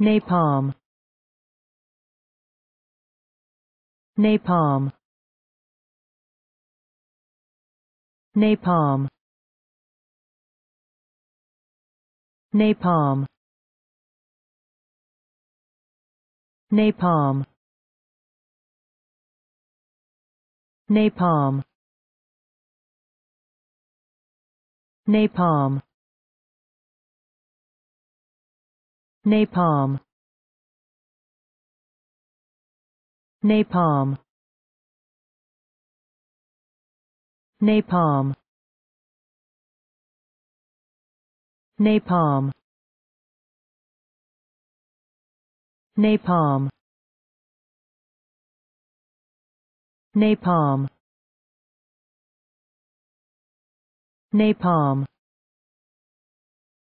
napalm napalm napalm napalm napalm napalm napalm napalm napalm napalm napalm napalm napalm napalm